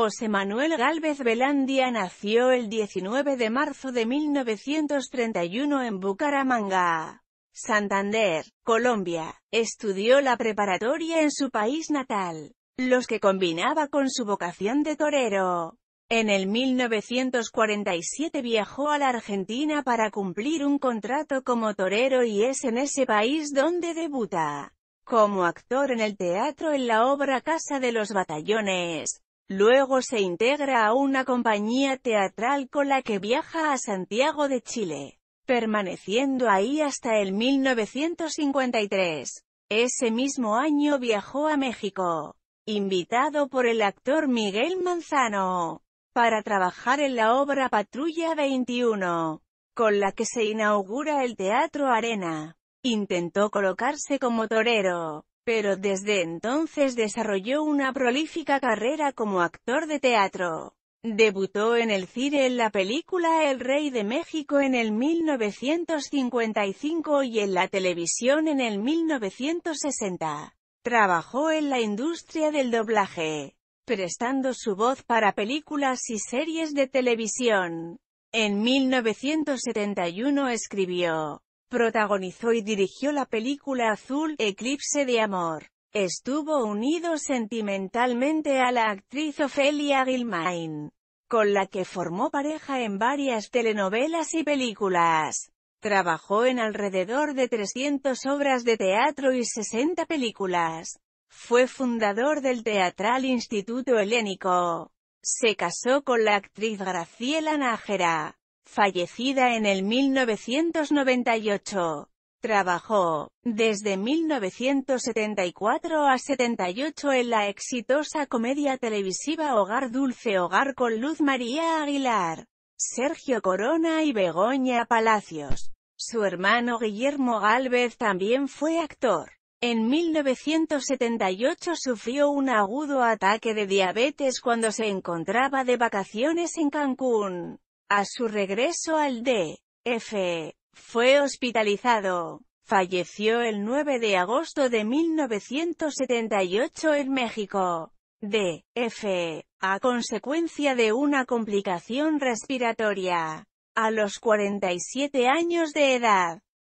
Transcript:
José Manuel Gálvez Belandia nació el 19 de marzo de 1931 en Bucaramanga, Santander, Colombia. Estudió la preparatoria en su país natal, los que combinaba con su vocación de torero. En el 1947 viajó a la Argentina para cumplir un contrato como torero y es en ese país donde debuta como actor en el teatro en la obra Casa de los Batallones, Luego se integra a una compañía teatral con la que viaja a Santiago de Chile, permaneciendo ahí hasta el 1953. Ese mismo año viajó a México, invitado por el actor Miguel Manzano, para trabajar en la obra Patrulla 21, con la que se inaugura el Teatro Arena. Intentó colocarse como torero, pero desde entonces desarrolló una prolífica carrera como actor de teatro. Debutó en el cine en la película El Rey de México en el 1955 y en la televisión en el 1960. Trabajó en la industria del doblaje, prestando su voz para películas y series de televisión. En 1971 escribió Protagonizó y dirigió la película Azul, Eclipse de Amor. Estuvo unido sentimentalmente a la actriz Ofelia Gilmain, con la que formó pareja en varias telenovelas y películas. Trabajó en alrededor de 300 obras de teatro y 60 películas. Fue fundador del Teatral Instituto Helénico. Se casó con la actriz Graciela Nájera fallecida en el 1998. Trabajó, desde 1974 a 78 en la exitosa comedia televisiva Hogar Dulce Hogar con Luz María Aguilar, Sergio Corona y Begoña Palacios. Su hermano Guillermo Gálvez también fue actor. En 1978 sufrió un agudo ataque de diabetes cuando se encontraba de vacaciones en Cancún. A su regreso al D.F., fue hospitalizado. Falleció el 9 de agosto de 1978 en México. D.F., a consecuencia de una complicación respiratoria. A los 47 años de edad.